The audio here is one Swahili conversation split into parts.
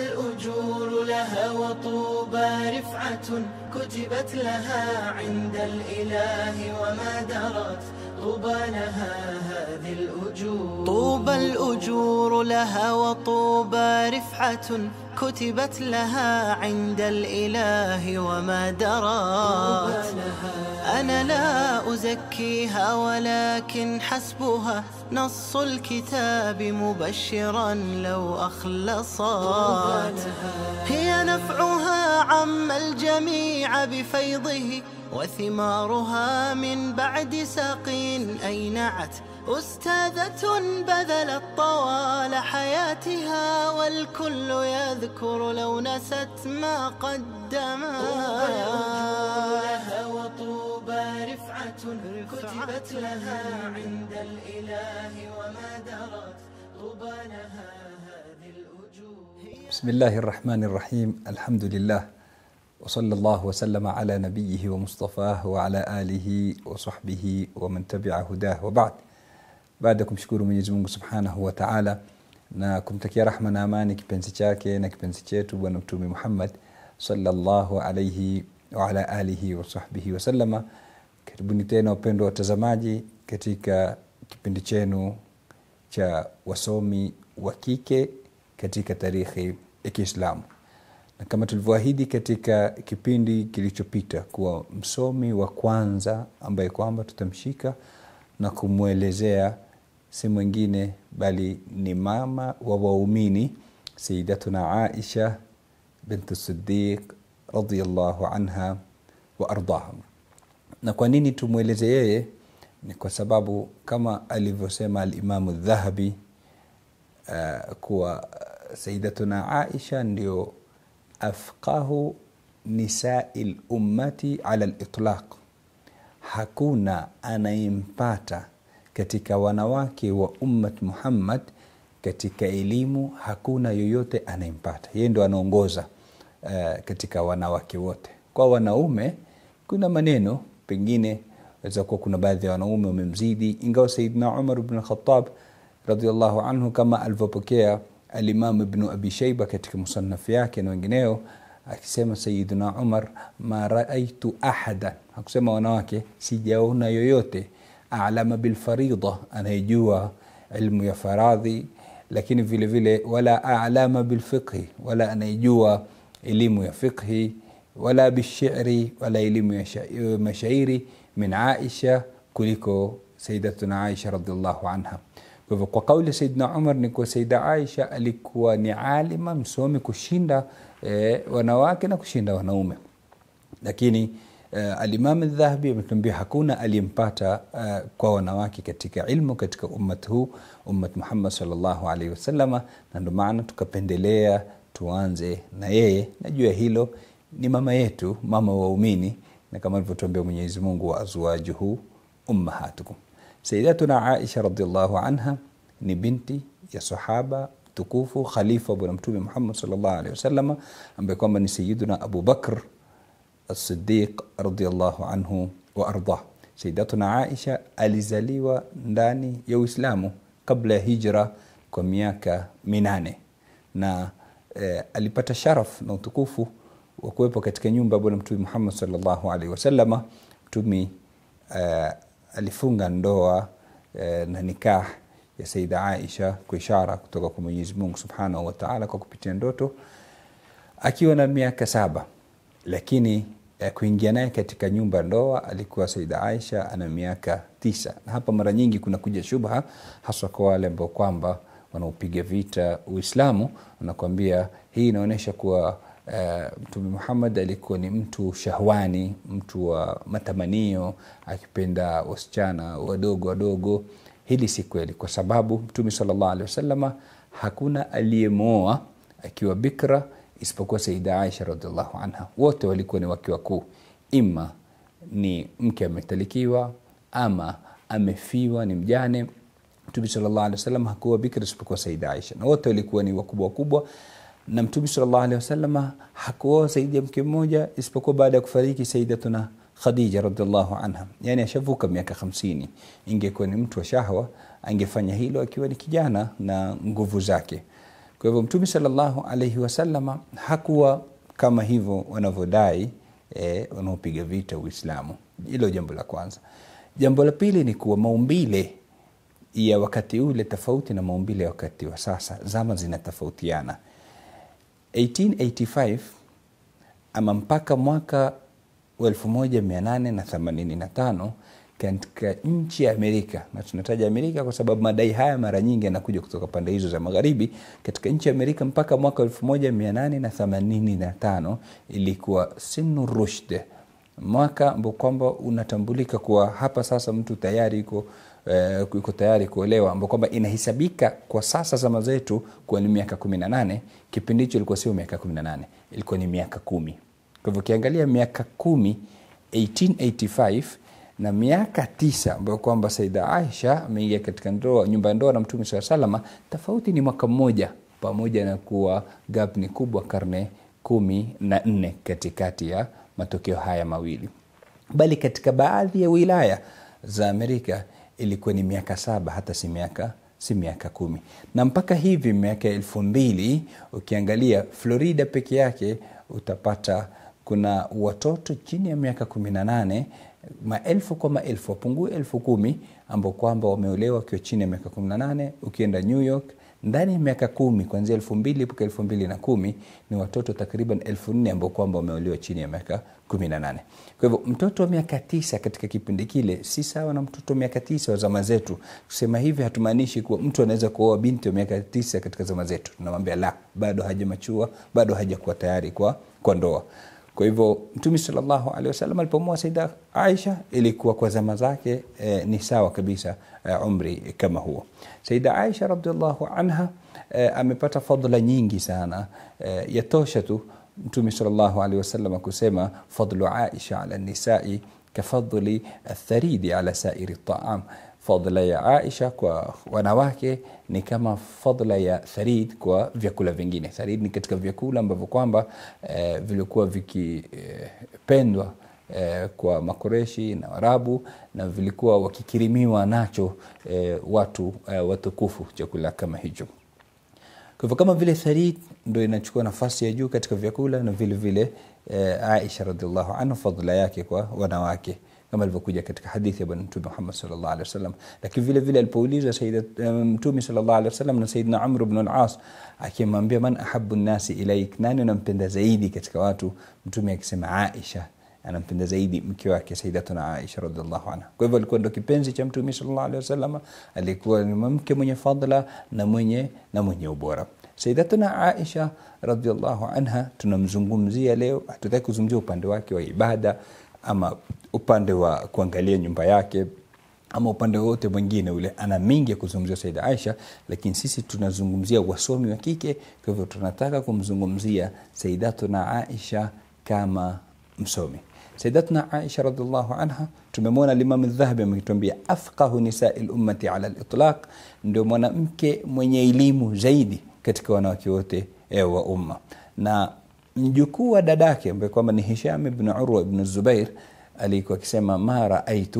الأجور لها وطوبى رفعة كتبت لها عند الإله وما درت طوبى لها هذه الأجور طوبى الأجور لها وطوبى رفعة كتبت لها عند الإله وما درات أنا لا أزكيها ولكن حسبها نص الكتاب مبشرا لو أخلصات هي فنفعها عم الجميع بفيضه وثمارها من بعد ساق أينعت أستاذة بذلت طوال حياتها والكل يذكر لو نست ما قدما وطوبى رفعة كتبت لها عند الإله وما درت طوبى لها بسم الله الرحمن الرحيم الحمد لله وصلى الله وسلم على نبيه ومصطفاه وعلى آله وصحبه ومن تبع baada ya kumshukuru mwenyezimungu mungu subhanahu wataala na kumtakia rahma na amani kipenzi chake na kipenzi chetu bwana mtume muhammad salllahu alaihi waala alihi wasahbihi wasalama karibuni tena wapendwa watazamaji katika kipindi chenu cha wasomi wa kike katika tarikhi ya Kiislamu, na kama tulivyoahidi katika kipindi kilichopita kuwa msomi wa kwanza ambaye kwamba tutamshika na kumwelezea si mwingine bali ni mama wa waumini Sayyidatuna Aisha bintu Siddiq radhiyallahu anha wa ardaha. Na kwa nini tumweleze yeye? Ni kwa sababu kama alivyosema Alimamu Dhahabi uh, kuwa sayidatuna Aisha ndio afqahu nisai lummati ala litlaq, hakuna anayempata katika wanawake wa ummat Muhammad katika elimu, hakuna yoyote anayempata yeye, ndo anaongoza uh, katika wanawake wote. Kwa wanaume kuna maneno pengine waweza kuwa kuna baadhi ya wanaume wamemzidi, ingawa Saidna Umar bnlkhatab radillahu anhu kama alivyopokea الإمام ابن أبي شيبة كتك مصنف ياكين وانجنيو أكسيما سيدنا عمر ما رأيت أحدا أكسيما وناكي سيجاونا يويوتي أعلم بالفريضة أنا يجوا علم يا فراضي لكن في الفيلة ولا أعلم بالفقه ولا أنا يجوا علم يفقه ولا بالشعر ولا علم مشاعري من عائشة كلكو سيدتنا عائشة رضي الله عنها Kwa hivyo kwa kauli Saidina Umar ni kuwa Saida Aisha alikuwa ni alima msomi kushinda e, wanawake na kushinda wanaume, lakini e, eh, Alimamu Dhahabi ametuambia hakuna aliyempata e, kwa wanawake katika ilmu katika ummat huu ummat Muhammad sallallahu alaihi wasallama, na ndio maana tukapendelea tuanze na yeye. Najua hilo ni mama yetu, mama waumini, na kama alivyotuambia Mwenyezi Mungu, wa azwajuhu ummahatukum Sayyidatuna Aisha radhiallahu anha ni binti ya sahaba mtukufu khalifa bwana Mtume Muhammad sallallahu alaihi wasallam ambaye kwamba ni Sayyiduna Abu Bakr as-Siddiq radhiallahu anhu wa arda. Sayyidatuna Aisha alizaliwa ndani ya Uislamu kabla ya hijra kwa miaka minane na eh, alipata sharaf na utukufu wa kuwepo katika nyumba ya bwana Mtume Muhammad sallallahu alaihi wasallam mtumi eh, alifunga ndoa e, na nikah ya Saida Aisha kwa ishara kutoka kwa Mwenyezi Mungu Subhanahu wa Ta'ala kwa kupitia ndoto akiwa na miaka saba, lakini e, kuingia naye katika nyumba ndoa alikuwa Saida Aisha ana miaka tisa. Na hapa mara nyingi kuna kuja shubha haswa kwa wale ambao kwamba wanaopiga vita Uislamu, wanakuambia hii inaonyesha kuwa Eh, Mtume uh, Muhammad alikuwa ni mtu shahwani, mtu wa matamanio, akipenda wasichana wadogo wadogo. Hili si kweli, kwa sababu Mtume sallallahu alaihi wasallama hakuna aliyemwoa akiwa bikra isipokuwa Saida Aisha radhiallahu anha. Wote walikuwa ni wake wakuu, ima ni mke ametalikiwa ama amefiwa, ni mjane. Mtume sallallahu alaihi wasallam hakuwa bikra isipokuwa Saida Aisha, na wote walikuwa ni wakubwa wakubwa na mtume sallallahu alaihi wasallam hakuoa zaidi ya mke mmoja isipokuwa baada ya kufariki sayyidatuna Khadija radhiallahu anha, yani ashavuka miaka 50. Ingekuwa ni mtu wa shahwa angefanya hilo akiwa ni kijana na nguvu zake. Kwa hivyo mtume sallallahu alaihi wasallam hakuwa kama hivyo wanavyodai eh, wanaopiga vita Uislamu. Hilo jambo la kwanza. Jambo la pili ni kuwa maumbile ya wakati ule tofauti na maumbile ya wakati wa sasa, zama zinatofautiana. 1885 ama mpaka mwaka 1885 katika nchi ya Amerika, na tunataja Amerika kwa sababu madai haya mara nyingi yanakuja kutoka pande hizo za magharibi. Katika nchi ya Amerika mpaka mwaka 1885 ilikuwa Sinu Rushd, mwaka ambao kwamba unatambulika kuwa hapa sasa mtu tayari yuko eh, iko tayari kuolewa ambao kwamba inahesabika kwa sasa zama zetu kuwa ni miaka 18 kipindi hicho ilikuwa sio miaka 18 ilikuwa ni miaka kumi kwa hivyo ukiangalia miaka kumi 1885 na miaka tisa ambayo kwamba saida aisha ameingia katika ndoa nyumba ya ndoa na mtume saa salama tofauti ni mwaka mmoja pamoja na kuwa gap ni kubwa karne kumi na nne katikati ya matokeo haya mawili bali katika baadhi ya wilaya za amerika ilikuwa ni miaka saba hata si miaka si miaka kumi na mpaka hivi miaka elfu mbili ukiangalia florida peke yake utapata kuna watoto chini ya miaka kumi na nane maelfu kwa maelfu wapungue elfu kumi ambao kwamba wameolewa wakiwa chini ya miaka kumi na nane ukienda new york ndani ya miaka kumi kuanzia elfu mbili mpaka elfu mbili na kumi ni watoto takriban elfu nne ambao kwamba wameolewa chini ya miaka kumi na nane kwa hivyo mtoto wa miaka tisa katika kipindi kile si sawa na mtoto wa miaka tisa wa zama zetu kusema hivi hatumaanishi kuwa mtu anaweza kuoa binti wa miaka tisa katika zama zetu tunamwambia la bado hajamachua bado hajakuwa tayari kwa, kwa ndoa Kwa hivyo Mtume sallallahu alaihi wasallam alipomoa Saida Aisha ilikuwa kwa zama zake e, ni sawa kabisa e, umri kama huo. Saida Aisha radhiallahu anha e, amepata fadhila nyingi sana e, yatosha tu Mtume sallallahu alaihi wasallam kusema fadlu Aisha ala nisai kafadhli atharidi ala sairi taam fadla ya aisha kwa wanawake ni kama fadla ya tharid kwa vyakula vingine tharid ni katika vyakula ambavyo kwamba eh, vilikuwa vikipendwa eh, kwa makoreshi na warabu na vilikuwa wakikirimiwa nacho eh, watu eh, watukufu chakula kama hicho kwa hivyo kama vile tharid ndo inachukua nafasi ya juu katika vyakula na vile vile eh, aisha radiallahu anhu fadla yake kwa wanawake kama ilivyokuja katika hadithi ya bwana mtume Muhammad sallallahu alaihi wasallam. Lakini vile vile alipouliza eh, mtume sallallahu alaihi wasallam na Saidina Amr ibn al-As akimwambia, man ahabbu nasi ilaik, nani unampenda zaidi katika watu? Mtume akisema Aisha anampenda zaidi mke wake Sayyidatuna Aisha radhiallahu anha. Kwa hivyo alikuwa ndo kipenzi cha Mtume sallallahu alaihi wasallam, alikuwa ni mke mwenye fadhila na mwenye na mwenye ubora. Sayyidatuna Aisha radhiallahu anha tunamzungumzia leo, hatutaki kuzungumzia upande wake wa ibada ama upande wa kuangalia nyumba yake ama upande wote mwingine ule ana mengi ya kuzungumzia saida aisha lakini sisi tunazungumzia wasomi wa kike kwa hivyo tunataka kumzungumzia saidatuna aisha kama msomi saidatuna aisha radiallahu anha tumemwona limamu dhahabi amekituambia afqahu nisai lummati ala litlaq ndio mwanamke mwenye elimu zaidi katika wanawake wote eh, wa umma na mjukuu wa dadake ambaye kwamba ni hisham bnu urwa bnu zubair عليه وكسما ما رأيت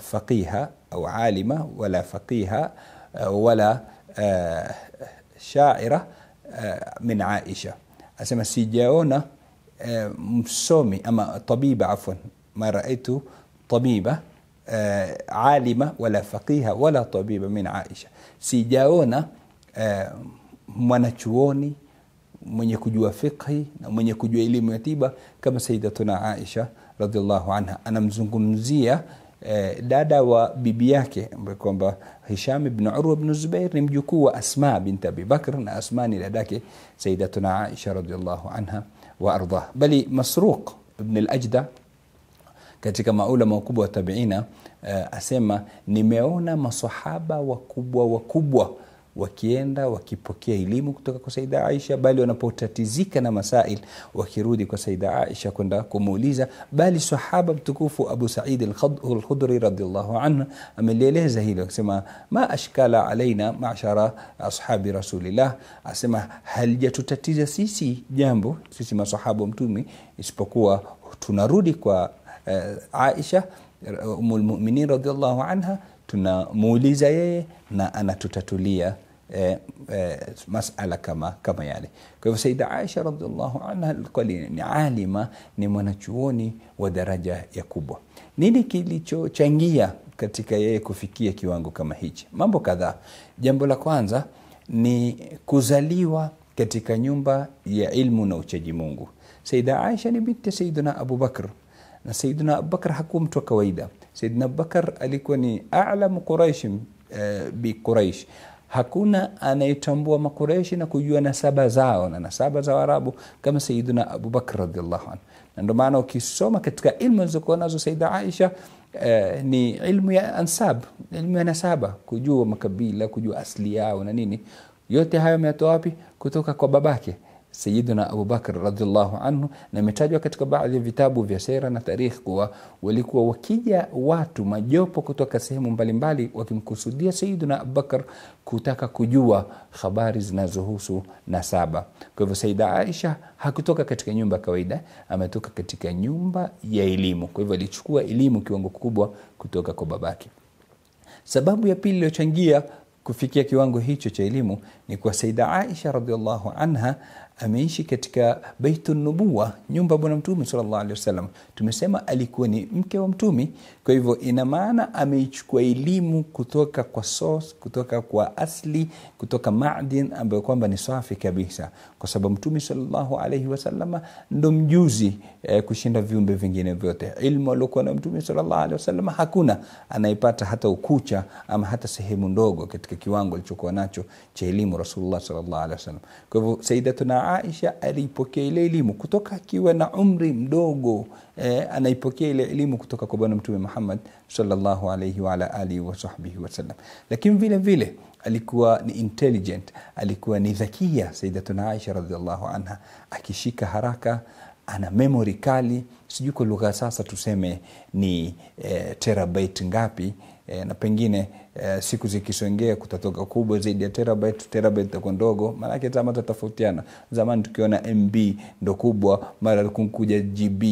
فقيها أو عالمة ولا فقيها ولا شاعرة من عائشة أسمى سيجاونا مsomi ama tabiba afwan ma raaitu tabiba e, alima wala faqiha wala tabiba min aisha sijaona e, mwanachuoni mwenye kujua fiqhi na mwenye kujua elimu ya tiba kama sayyidatuna aisha radhiallahu anha anamzungumzia eh, dada wa bibi yake ambaye kwamba Hisham ibn Urwa ibn Zubair ni mjukuu wa Asma bint Abi Bakr na Asma ni dadake Sayyidatuna Aisha radhiallahu anha wa Bali Masruq ibn al-Ajda katika maulama wakubwa wa tabiina eh, asema nimeona masahaba wakubwa wakubwa wakienda wakipokea elimu kutoka kwa Saida Aisha, bali wanapotatizika na masail wakirudi kwa Saida Aisha kwenda kumuuliza. Bali sahaba mtukufu Abu Said alkhudri khudri radhiyallahu anhu amelieleza hilo akisema, ma ashkala alaina mashara ashabi rasulillah, asema halijatutatiza sisi jambo sisi masahaba wa Mtume isipokuwa tunarudi kwa uh, Aisha umul mu'minin radhiyallahu anha tunamuuliza yeye na anatutatulia e, masala kama, kama yale. Kwa hivyo Saida Aisha radhiallahu anha alikuwa ni alima, ni mwanachuoni wa daraja ya kubwa. Nini kilichochangia katika yeye kufikia kiwango kama hichi? Mambo kadhaa. Jambo la kwanza ni kuzaliwa katika nyumba ya ilmu na uchaji Mungu. Saida Aisha ni binti Saidina Abubakar na Saiduna Abubakar hakuwa mtu wa kawaida. Saidina Abubakar alikuwa ni alamu Quraish, uh, eh, bi Quraish hakuna anayetambua Makureshi na kujua nasaba zao na nasaba za Waarabu kama Sayiduna Abubakr radhiallahu anhu, na ndio maana ukisoma katika ilmu alizokuwa nazo Sayida Aisha Uh, ni ilmu ya ansab, ilmu ya nasaba, kujua makabila, kujua asili yao na nini. Yote hayo ameyatoa wapi? Kutoka kwa babake. Sayidina Abubakar radhiallahu anhu, na imetajwa katika baadhi ya vitabu vya sera na tarikhi kuwa walikuwa wakija watu majopo kutoka sehemu mbalimbali wakimkusudia Sayidina Abubakar kutaka kujua habari zinazohusu nasaba. Kwa hivyo, Saida Aisha hakutoka katika nyumba ya kawaida, ametoka katika nyumba ya elimu. Kwa hivyo, alichukua elimu kiwango kikubwa kutoka kwa babake. Sababu ya pili iliyochangia kufikia kiwango hicho cha elimu ni kwa Saida Aisha radhiallahu anha ameishi katika baitu nubuwa, nyumba bwana mtume sallallahu alaihi wasallam. Tumesema alikuwa ni mke wa mtumi kwa hivyo ina maana ameichukua elimu kutoka kwa source, kutoka kwa asli, kutoka madin ambayo kwamba ni safi kabisa, kwa sababu mtume salllahu alaihi wasalama ndo mjuzi eh, kushinda viumbe vingine vyote. Ilmu aliokuwa na mtume sallallahu alaihi wasallam hakuna anayepata hata ukucha ama hata sehemu ndogo katika kiwango alichokuwa nacho cha elimu Rasulullah sallallahu alaihi Kwa hivyo saidatuna Aisha aliipokea ile elimu kutoka akiwa na umri mdogo eh, anaipokea ile elimu kutoka kwa Bwana Mtume Muhammad sallallahu alaihi wa ala alihi wa sahbihi lakini vile vile alikuwa ni intelligent, alikuwa ni dhakia Sayyidatuna Aisha radhiallahu anha, akishika haraka ana memory kali, sijui kwa lugha sasa tuseme ni eh, terabyte ngapi eh, na pengine Eh, siku zikisongea kutatoka kubwa zaidi ya terabyte, terabyte itakuwa ndogo, maanake zama zitatofautiana. Zamani tukiona MB ndo kubwa, mara kuja GB,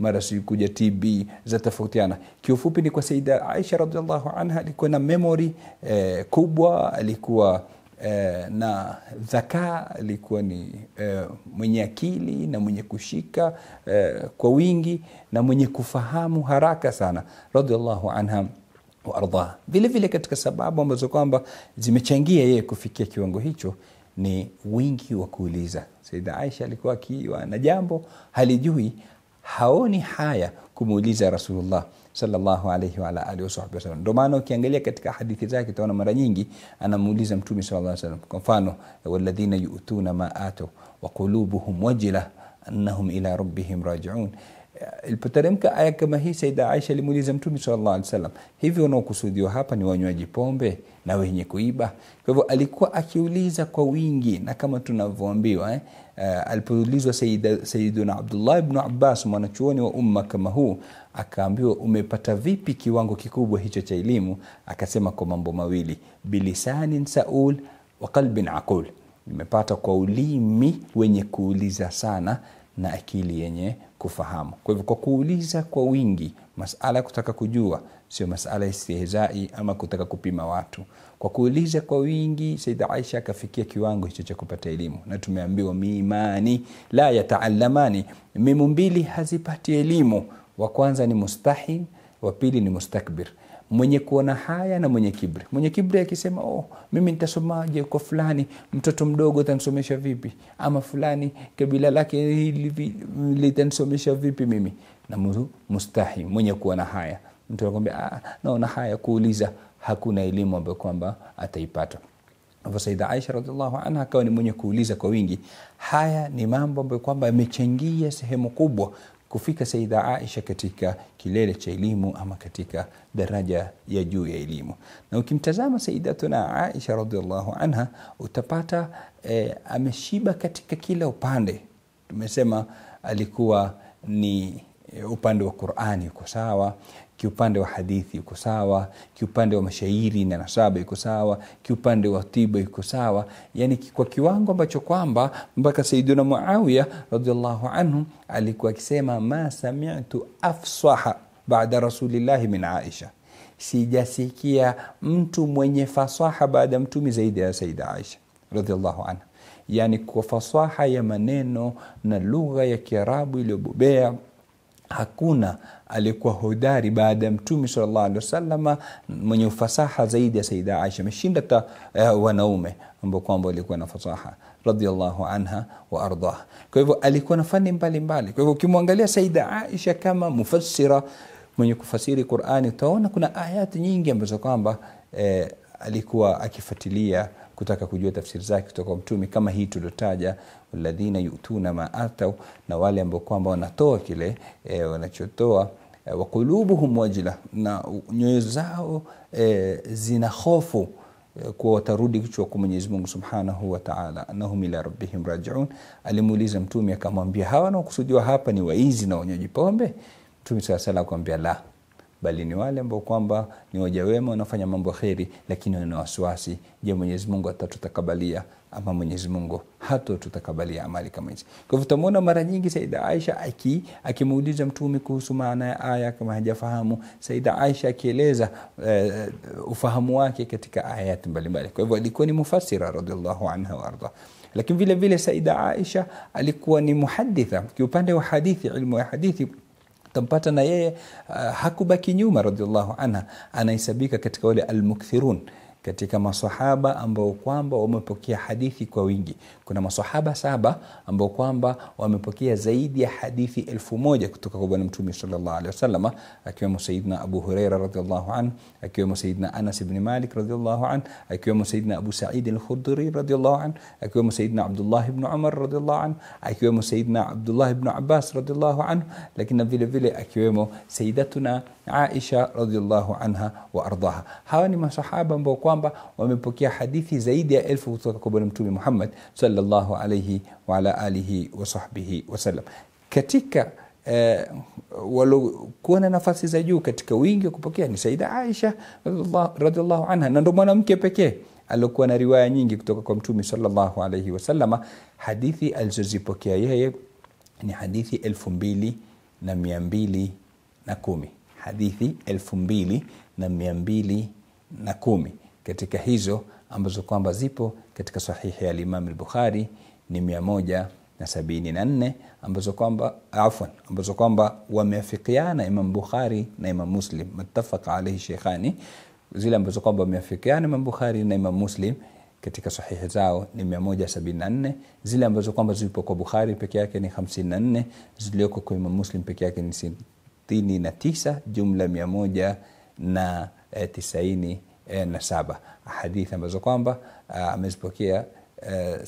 mara sikuja TB, zatofautiana. Kiufupi ni kwa Saida Aisha radhiallahu anha alikuwa na memory eh, kubwa, alikuwa Eh, na dhakaa alikuwa ni eh, mwenye akili na mwenye kushika eh, kwa wingi na mwenye kufahamu haraka sana radhiallahu anha waardhah. Vile vile katika sababu ambazo kwamba zimechangia yeye kufikia kiwango hicho ni wingi wa kuuliza. Saida Aisha alikuwa akiwa na jambo halijui, haoni haya kumuuliza Rasulullah sallallahu alaihi wa alihi wasahbihi wasallam. Ndio maana ukiangalia katika hadithi zake utaona mara nyingi anamuuliza Mtume sallallahu alaihi wasallam. Kwa mfano, walladhina yu'tuna ma atau wa qulubuhum wajila annahum ila rabbihim rajiun ilipoteremka aya kama hii, Saida Aisha alimuuliza Mtume sallallahu alaihi wasallam, hivi wanaokusudiwa hapa ni wanywaji pombe na wenye kuiba? Kwa hivyo alikuwa akiuliza kwa wingi, na kama tunavyoambiwa eh, eh alipoulizwa Sayyiduna Abdullah ibn Abbas, mwanachuoni wa umma kama huu, akaambiwa umepata vipi kiwango kikubwa hicho cha elimu? Akasema kwa mambo mawili, bilisanin saul wa qalbin aqul, nimepata kwa ulimi wenye kuuliza sana na akili yenye kufahamu. Kwa hivyo, kwa kuuliza kwa wingi, masala ya kutaka kujua sio masala ya istihzai ama kutaka kupima watu. Kwa kuuliza kwa wingi, Saida Aisha akafikia kiwango hicho cha kupata elimu, na tumeambiwa mimani la yataalamani, mimu mbili hazipati elimu. Wa kwanza ni mustahil, wa pili ni mustakbir mwenye kuona haya na mwenye kibri. Mwenye kibri akisema oh, mimi nitasomaje kwa fulani, mtoto mdogo tansomesha vipi, ama fulani kabila lake litansomesha vipi mimi, na mustahi mwenye kuona haya. Mtu anakwambia ah, naona haya kuuliza, hakuna elimu ambayo kwamba ataipata. Hivyo Saida Aisha radhiallahu anha akawa ni mwenye kuuliza kwa wingi. Haya ni mambo ambayo kwamba yamechangia sehemu kubwa kufika Saida Aisha katika kilele cha elimu ama katika daraja ya juu ya elimu. Na ukimtazama Saidatuna Aisha radhiallahu anha utapata e, ameshiba katika kila upande. Tumesema alikuwa ni eh, upande wa Qur'ani uko sawa, kiupande wa hadithi yuko sawa, kiupande wa mashairi na nasaba iko sawa, kiupande wa tiba yuko sawa, yani kwa kiwango ambacho kwamba mpaka Saiduna Muawiya radhiallahu anhu alikuwa akisema ma samitu afsaha baada rasulillahi min Aisha, sijasikia mtu mwenye fasaha baada ya mtumi zaidi ya Saida Aisha radhiallahu anha, yani kwa fasaha ya maneno na lugha ya Kiarabu iliyobobea hakuna alikuwa hodari baada ya mtume sallallahu alaihi wasallam, mwenye ufasaha zaidi ya Saida Aisha, ameshinda hata uh, wanaume ambao kwamba walikuwa na fasaha radhiallahu anha wa ardhah. Kwa hivyo alikuwa na fani mbalimbali. Kwa hivyo ukimwangalia Saida Aisha kama mufassira mwenye kufasiri Qur'ani, utaona kuna ayati nyingi ambazo kwamba eh, alikuwa akifuatilia kutaka kujua tafsiri zake kutoka kwa mtume, kama hii tuliotaja, walladhina yutuna ma atau, na wale ambao kwamba wanatoa kile eh, wanachotoa Eh, wa kulubuhum wajila, na nyoyo zao e, zina hofu eh, kuwa watarudi kichwa kwa Mwenyezi Mungu Subhanahu wa Ta'ala, annahum ila rabbihim rajiun. Alimuuliza Mtume akamwambia hawa wanaokusudiwa hapa ni waizi na wanywaji pombe? Mtume sallallahu alayhi akamwambia la, bali ni wale ambao kwamba ni waja wema wanaofanya mambo kheri, lakini wana wasiwasi, je, Mwenyezi Mungu atatutakabalia ama Mwenyezi Mungu hato tutakabalia amali kama hizi. Kwa hivyo tutamwona mara nyingi Saida Aisha aki akimuuliza Mtume kuhusu maana ya aya kama hajafahamu, Saida Aisha akieleza uh, ufahamu wake katika ayati mbalimbali. Kwa hivyo alikuwa ni mufassira radhiallahu anha wa arda. Lakini vile vile Saida Aisha alikuwa ni muhaditha kiupande wa hadithi, ilmu ya hadithi tampata na yeye uh, hakubaki nyuma radhiallahu anha, anahesabika katika wale almukthirun katika maswahaba ambao kwamba wamepokea hadithi kwa wingi kuna maswahaba saba ambao kwamba wamepokea zaidi ya hadithi elfu moja kutoka kwa bwana mtume salllahu alehi wasalama akiwemo sayidna abu hureira radiallahu an akiwemo sayidna anas ibni malik radiallahu an akiwemo sayidna abu said alkhudri radiallahu an akiwemo sayidna abdullah ibnu umar radiallahu an akiwemo sayidna abdullah ibnu abbas radiallahu anhu lakini vile vile akiwemo sayidatuna aisha radiallahu anha wa ardaha hawa ni masahaba ambao kwamba wamepokea hadithi zaidi ya elfu kutoka kwa bwana mtume Muhammad salllahu alaihi waala alihi wasahbihi sahbihi wasallam katika eh, waliokuwa na nafasi za juu katika wingi wa kupokea ni Saida Aisha radhiallahu anha, na ndo mwanamke pekee aliokuwa na riwaya nyingi kutoka kwa mtume salllahu alaihi wasalama Hadithi alizozipokea yeye ni hadithi elfu mbili na mia mbili na kumi hadithi elfu mbili na mia mbili na kumi katika hizo ambazo kwamba zipo katika sahihi ya al-Imam al-Bukhari ni 174 ambazo kwamba afwan, ambazo kwamba wameafikiana Imam Bukhari na Imam Muslim, muttafaqa alayhi shaykhani, zile ambazo kwamba wameafikiana Imam Bukhari na Imam Muslim katika sahihi zao ni 174. Zile ambazo kwamba zipo kwa Bukhari peke yake ni 54, zilioko kwa Imam Muslim peke yake ni 69, jumla na 190 eh, Eh, na saba hadithi ambazo kwamba eh, amezipokea eh,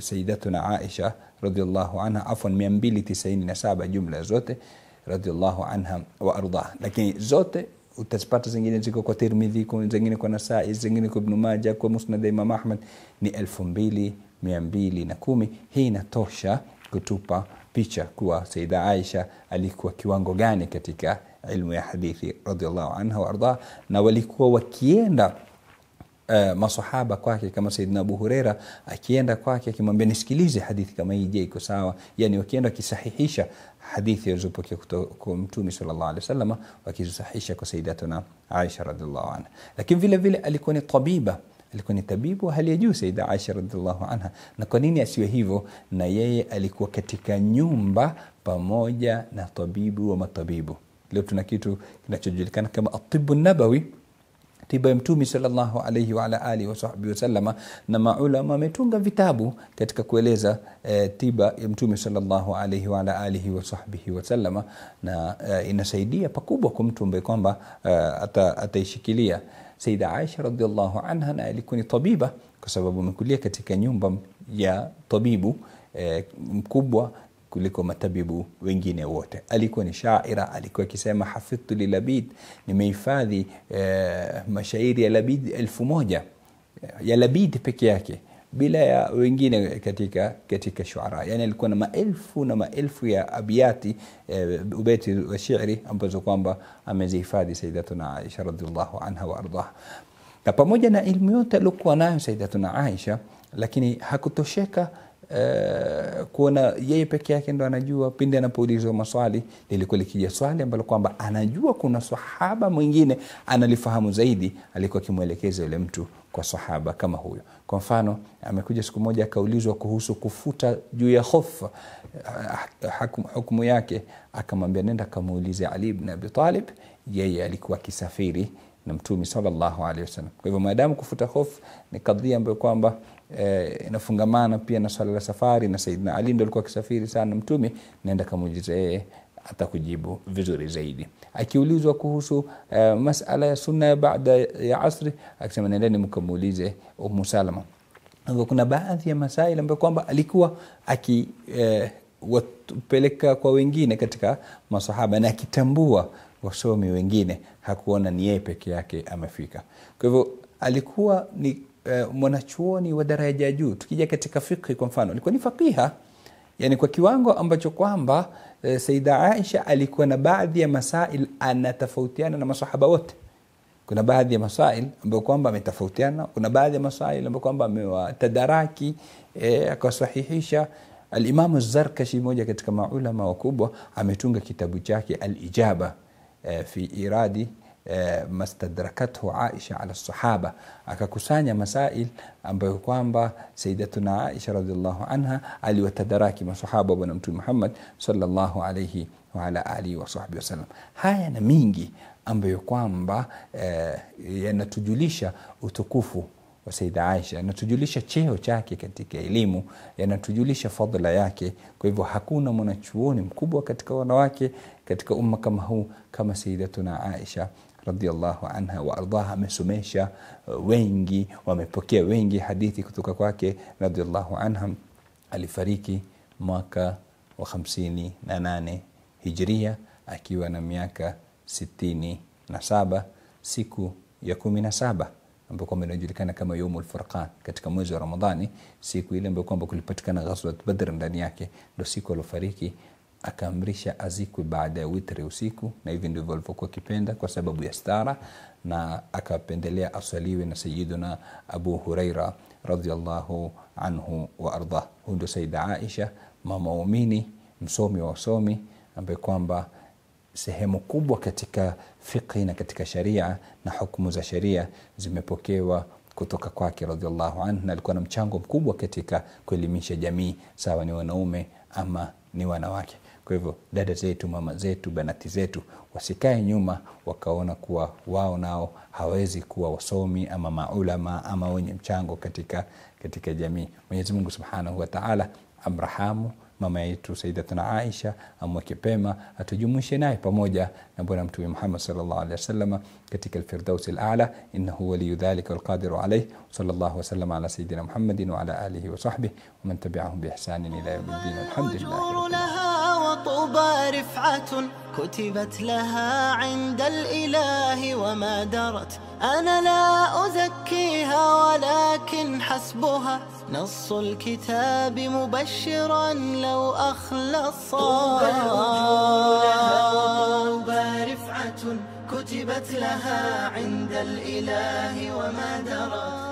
sayyidatuna Aisha radhiallahu anha afwan 297 jumla zote radhiallahu anha wa arda, lakini zote utazipata, zingine ziko kwa Tirmidhi, zingine kwa Nasai, zingine kwa Ibn Maja, kwa Musnad Imam Ahmad ni 2210. Hii inatosha kutupa picha kuwa Saida Aisha alikuwa kiwango gani katika ilmu ya hadithi radhiallahu anha waarda, na walikuwa wakienda Uh, eh, masahaba kwake kama Saidina Abu Hureira akienda kwake akimwambia nisikilize hadithi kama hii, je, iko sawa? Yani wakienda wakisahihisha hadithi walizopokea kwa Mtume sallallahu alaihi wasallam, wakizisahihisha kwa Saidatuna Aisha radhiallahu anha. Lakini vile vile alikuwa ni tabiba alikuwa ni tabibu wa hali ya juu Saida Aisha radhiallahu anha. Na kwa nini asiwe hivyo? Na yeye alikuwa katika nyumba pamoja na tabibu wa matabibu. Leo tuna kitu kinachojulikana kama atibu nabawi tiba ya mtumi sallallahu alaihi wa ala alihi wasahbihi wasallama, na maulama wametunga vitabu katika kueleza e, tiba ya mtumi sallallahu alaihi wa ala alihi wasahbihi wasallama, na e, inasaidia pakubwa kwa mtu ambaye kwamba e, ata, ataishikilia. Saida Aisha radhiallahu anha na alikuwa ni tabiba, kwa sababu amekulia katika nyumba ya tabibu e, mkubwa kuliko matabibu wengine wote. Alikuwa ni shaira, alikuwa akisema hafidhtu lilabid, nimehifadhi e, mashairi ya Labid elfu moja eh, ya Labid peke yake bila ya wengine katika, katika shuara. Yani alikuwa na maelfu na maelfu ya abiati e, eh, ubeti wa shiiri ambazo kwamba amezihifadhi Sayyidatuna Aisha radhiallahu anha wa na pamoja na ilmu yote aliokuwa nayo Sayyidatuna Aisha, lakini hakutosheka Eh, kuona yeye peke yake ndo anajua pindi anapoulizwa maswali lilikuwa likija swali ambalo kwamba anajua kuna sahaba mwingine analifahamu zaidi alikuwa akimwelekeza yule mtu kwa sahaba kama huyo kwa mfano amekuja siku moja akaulizwa kuhusu kufuta juu ya hof eh, hukumu yake akamwambia nenda akamuulize ali bn abitalib yeye alikuwa akisafiri na mtumi sallallahu kwa hivyo maadamu kufuta hofu ni kadhia ambayo kwamba eh, inafungamana pia na swala la safari, na saidna Ali ndo alikuwa akisafiri sana Mtume, naenda kamuuliza yeye atakujibu vizuri zaidi. Akiulizwa kuhusu eh, masala ya sunna ya baada ya asri, akisema nendeni mkamuulize Umu Salama. Hivyo kuna baadhi ya masaili ambayo kwamba alikuwa aki eh, kwa wengine katika masahaba na akitambua wasomi wengine, hakuona ni yeye peke yake amefika. Kwa hivyo alikuwa ni Eh, mwanachuoni wa daraja ya juu. Tukija katika fikhi kwa mfano, alikuwa ni faqiha yani kwa kiwango ambacho kwamba e, eh, Saida Aisha alikuwa na baadhi ya masail anatofautiana na masahaba wote. Kuna baadhi ya masail ambayo kwamba ametofautiana, kuna baadhi ya masail ambayo kwamba amewatadaraki e, eh, akasahihisha. Alimamu Zarkashi, moja katika maulama wakubwa, ametunga kitabu chake Alijaba e, fi iradi Eh, mastadrakathu Aisha ala lsahaba akakusanya masail ambayo kwamba Sayidatuna Aisha radhiallahu anha aliwatadaraki masahaba bwana Mtume Muhammad sallallahu alaihi wa ala alihi wa sahbihi wasallam. Haya na mingi ambayo kwamba eh, yanatujulisha utukufu wa Saida Aisha, yanatujulisha cheo chake katika elimu, yanatujulisha fadhila yake. Kwa hivyo hakuna mwanachuoni mkubwa katika wanawake katika umma kama huu kama Sayidatuna Aisha radiallahu anha waardaha, amesomesha uh, wengi, wamepokea wengi hadithi kutoka kwake radiallahu anha. Alifariki mwaka wa hamsini nane hijria akiwa na miaka sitini na saba siku ya saba ambayo kwamba inajulikana kama Yaumul lfurqan katika mwezi wa Ramadhani, siku ile ambayo kwamba kulipatikana ghazwat Badr ndani yake, ndo siku alofariki akaamrisha azikwe baada ya witri usiku, na hivi ndivyo walivyokuwa kipenda kwa sababu ya stara, na akapendelea aswaliwe na Sayiduna Abu Huraira radhiallahu anhu wa Huyu ndio Sayida Aisha, mama waumini, msomi wa wasomi, ambaye kwamba sehemu kubwa katika fiqhi na katika sharia na hukumu za sharia zimepokewa kutoka kwake radhiallahu anhu, na alikuwa na mchango mkubwa katika kuelimisha jamii, sawa ni wanaume ama ni wanawake. Kwa hivyo dada zetu, mama zetu, banati zetu wasikae nyuma wakaona kuwa wao nao hawezi kuwa wasomi ama maulama ama wenye mchango katika, katika jamii. Mwenyezi Mungu Subhanahu wa Ta'ala amrahamu mama yetu Sayyidatuna Aisha, amweke pema, atujumuishe naye pamoja na Bwana Mtume Muhammad sallallahu alaihi wasallam katika alfirdausi alala, innahu waliyu dhalika walqadiru alayh. Sallallahu wasallam ala sayidina Muhammadin wa ala alihi wa sahbihi wa man tabi'ahum bi ihsanin ila yawmiddin, alhamdulillah. طوبى رفعة كتبت لها عند الإله وما درت أنا لا أزكيها ولكن حسبها نص الكتاب مبشرا لو أخلصا طوبى رفعة كتبت لها عند الإله وما درت